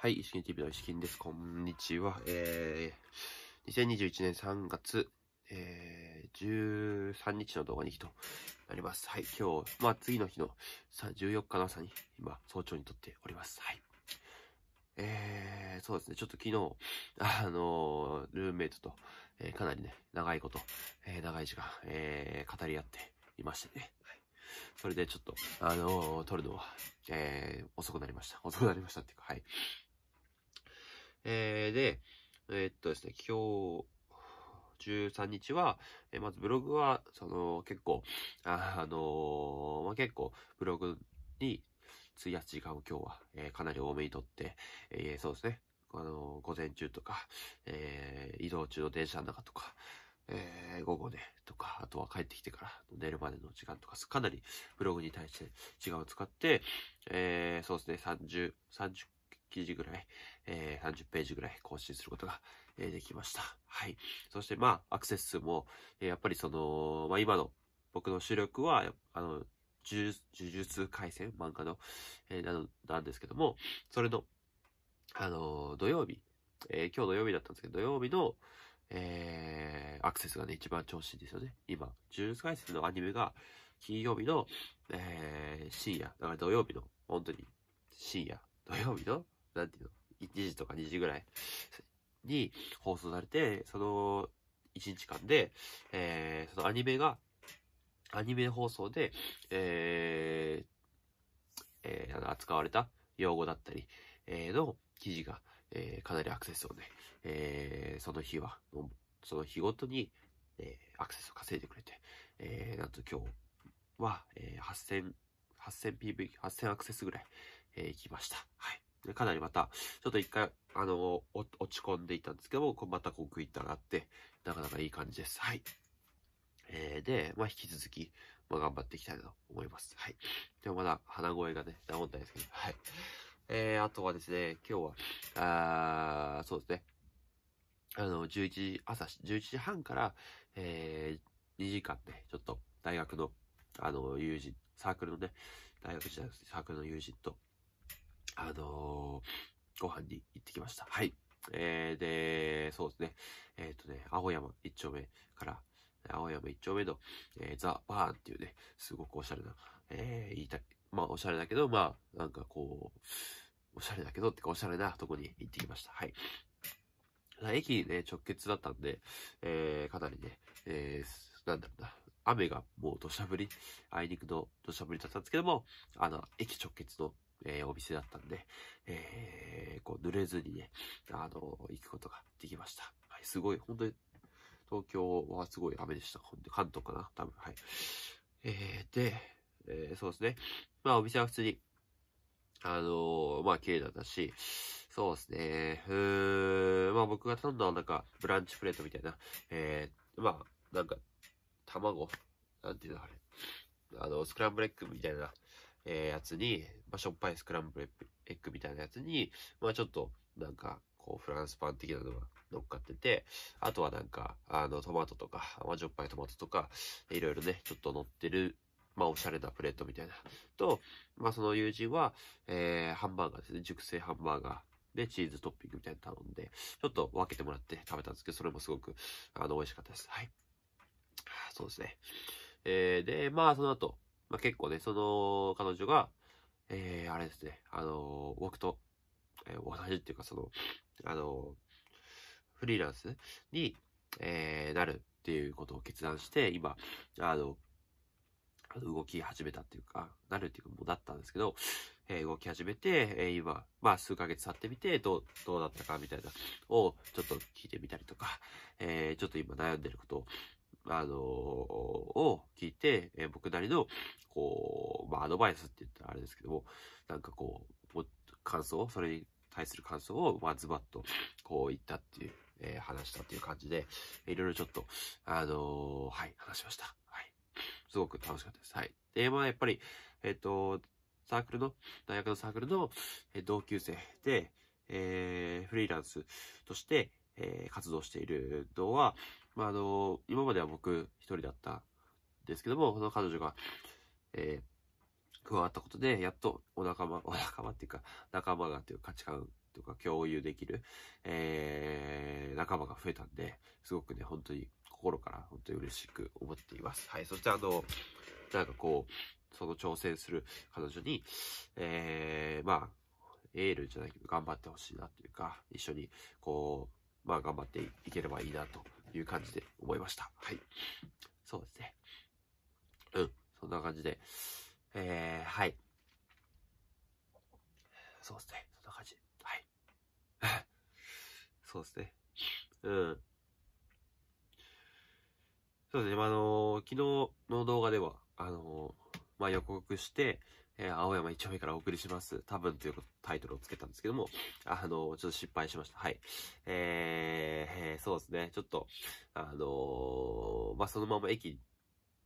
はい、石金 TV の石金です。こんにちは。えー、2021年3月、えー、13日の動画に日となります。はい、今日、まあ次の日の14日の朝に、今、早朝に撮っております。はい。えー、そうですね、ちょっと昨日、あのー、ルーメイトと、えー、かなりね、長いこと、えー、長い時間、えー、語り合っていましてね。はいそれでちょっと、あのー、撮るのは、えー、遅くなりました。遅くなりましたっていうか、はい。えー、で、えー、っとですね、今日、13日は、えー、まずブログは、その、結構、あ、あのまあ、結構、ブログに費やす時間を今日は、えかなり多めにとって、えそうですね、あの午前中とか、え移動中の電車の中とか、えー、午後ね、とか、あとは帰ってきてから寝るまでの時間とか、かなりブログに対して時間を使って、えー、そうですね、30、30記事ぐらい、えー、30ページぐらい更新することが、えー、できました。はい。そして、まあ、アクセス数も、えー、やっぱりその、まあ、今の僕の主力は、あの、呪術回戦漫画の、えー、ななんですけども、それの、あの、土曜日、えー、今日土曜日だったんですけど、土曜日の、えー、アクセスがね、一番調子いいんですよね。今、呪術回戦のアニメが、金曜日の、えー、深夜、だから土曜日の、本当に、深夜、土曜日のなんていうの、1時とか2時ぐらいに放送されて、その1日間で、えー、そのアニメが、アニメ放送で、えー、えー、扱われた用語だったり、えー、の記事が、えー、かなりアクセスをね、えー、その日は、その日ごとに、えー、アクセスを稼いでくれて、えー、なんと今日は、えー、8000、8000PV、8000アクセスぐらい、えー、行きました。はい。でかなりまた、ちょっと一回、あの、落ち込んでいたんですけども、またこうグイッと上がって、なかなかいい感じです。はい。えー、で、まあ、引き続き、まあ、頑張っていきたいなと思います。はい。でもまだ鼻声がね、治んたいですけど、はい。えー、あとはですね、今日は、あそうですね、あの、11時、朝11時半から、えー、2時間ね、ちょっと大学の、あの、友人、サークルのね、大学時代のサークルの友人と、あのー、ご飯に行ってきました。はい。えー、で、そうですね。えっ、ー、とね、青山1丁目から、青山1丁目の、えー、ザ・バーンっていうね、すごくおしゃれな、えー、言いたい。まあ、おしゃれだけど、まあ、なんかこう、おしゃれだけどってか、おしゃれなとこに行ってきました。はい。駅にね、直結だったんで、えー、かなりね、えー、なんだろうな、雨がもう土砂降り、あいにくの土砂降りだったんですけども、あの、駅直結のえー、お店だったんで、えー、こう、濡れずにね、あの、行くことができました。はい、すごい、本当に、東京はすごい雨でした。ほんで、関東かな多分、はい。えー、で、えー、そうですね。まあ、お店は普通に、あのまあ、綺麗だったし、そうですね。うーん、まあ、僕が頼んだなんか、ブランチプレートみたいな、えー、まあ、なんか、卵、なんていうのあれ、あの、スクランブルエッグみたいな、えやつに、まあ、しょっぱいスクランブルエッグみたいなやつに、まあ、ちょっと、なんか、こう、フランスパン的なのが乗っかってて、あとはなんか、あの、トマトとか、甘じょっぱいトマトとか、いろいろね、ちょっと乗ってる、まあ、おしゃれなプレートみたいな。と、まあ、その友人は、えー、ハンバーガーですね。熟成ハンバーガー。で、チーズトッピングみたいなの頼んで、ちょっと分けてもらって食べたんですけど、それもすごく、あの、美味しかったです。はい。そうですね。えー、で、まあ、その後、まあ、結構ね、その彼女が、えー、あれですね、あのー、僕と、えー、同じっていうか、その、あのフリーランスに、えなるっていうことを決断して、今、あの、動き始めたっていうか、なるっていうか、もうなったんですけど、えー、動き始めて、えー、今、まあ数ヶ月経ってみて、どう、どうだったかみたいなをちょっと聞いてみたりとか、えー、ちょっと今悩んでることをあのー、を聞いて、えー、僕なりの、こう、まあ、アドバイスって言ったらあれですけども、なんかこう、感想、それに対する感想を、まあ、ズバッと、こう言ったっていう、えー、話したっていう感じで、いろいろちょっと、あのー、はい、話しました。はい。すごく楽しかったです。はい。で、まあ、やっぱり、えっ、と、サークルの、大学のサークルの、え同級生で、えフリーランスとして、え活動しているのは、まあ、あの、今までは僕一人だったんですけども、その彼女が、えー、加わったことで、やっとお仲間、お仲間っていうか、仲間がっていう価値観とか共有できる、えー、仲間が増えたんで、すごくね、本当に心から本当に嬉しく思っています。はい。そしてあの、なんかこう、その挑戦する彼女に、えー、まあ、エールじゃないけど頑張ってほしいなというか、一緒にこう、まあ頑張っていければいいなという感じで思いました。はい。そうですね。うん。そんな感じで。えー、はい。そうですね。そんな感じ。はい。そうですね。うん。そうですね。まあ、あのー、昨日の動画では、あのー、まあ、予告して、えー、青山一丁目からお送りします。多分というタイトルをつけたんですけども、あの、ちょっと失敗しました。はい。えー、そうですね。ちょっと、あのまあ、そのまま駅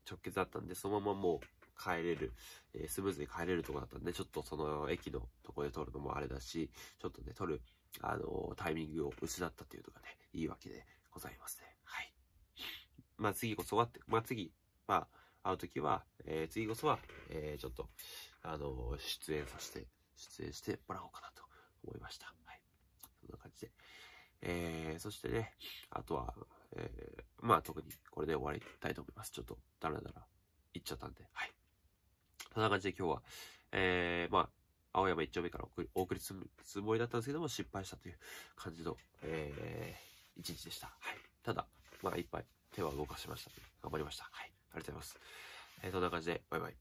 直結だったんで、そのままもう帰れる、えー、スムーズに帰れるとこだったんで、ちょっとその駅のとこで撮るのもあれだし、ちょっとね、撮る、あのタイミングを失ったというのがね、いいわけでございますね。はい。まあ、次こそはって、まあ、次、まあ、会うときは、えー、次こそは、えー、ちょっと、あの、出演させて、出演してもらおうかなと思いました。はい。そんな感じで。えー、そしてね、あとは、えー、まあ特にこれで終わりたいと思います。ちょっとダラダラいっちゃったんで、はい。そんな感じで今日は、えー、まあ、青山一丁目からお送りするつもりだったんですけども、失敗したという感じの、えー、一日でした。はい。ただ、まあ、いっぱい手は動かしました。頑張りました。はい。ありがとうございます。えー、そんな感じで、バイバイ。